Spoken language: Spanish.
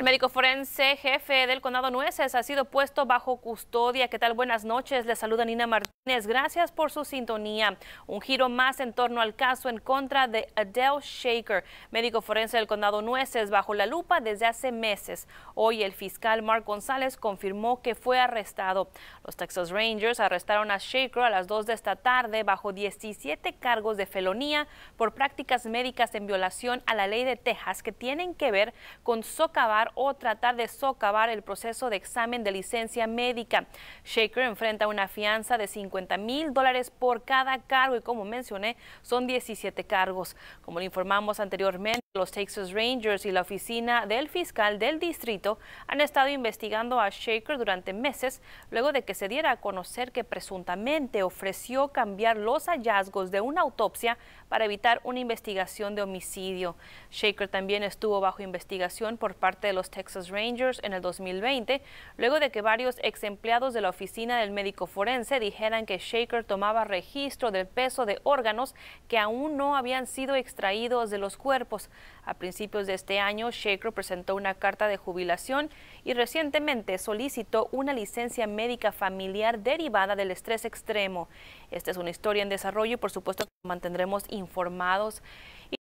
El médico forense, jefe del condado Nueces, ha sido puesto bajo custodia. ¿Qué tal? Buenas noches. Le saluda Nina Martínez. Gracias por su sintonía. Un giro más en torno al caso en contra de Adele Shaker, médico forense del condado Nueces, bajo la lupa desde hace meses. Hoy el fiscal Mark González confirmó que fue arrestado. Los Texas Rangers arrestaron a Shaker a las 2 de esta tarde bajo 17 cargos de felonía por prácticas médicas en violación a la ley de Texas que tienen que ver con socavar o tratar de socavar el proceso de examen de licencia médica. Shaker enfrenta una fianza de 50 mil dólares por cada cargo y como mencioné, son 17 cargos. Como le informamos anteriormente, los Texas Rangers y la oficina del fiscal del distrito han estado investigando a Shaker durante meses luego de que se diera a conocer que presuntamente ofreció cambiar los hallazgos de una autopsia para evitar una investigación de homicidio. Shaker también estuvo bajo investigación por parte de los los Texas Rangers en el 2020, luego de que varios ex empleados de la oficina del médico forense dijeran que Shaker tomaba registro del peso de órganos que aún no habían sido extraídos de los cuerpos. A principios de este año, Shaker presentó una carta de jubilación y recientemente solicitó una licencia médica familiar derivada del estrés extremo. Esta es una historia en desarrollo y por supuesto mantendremos informados.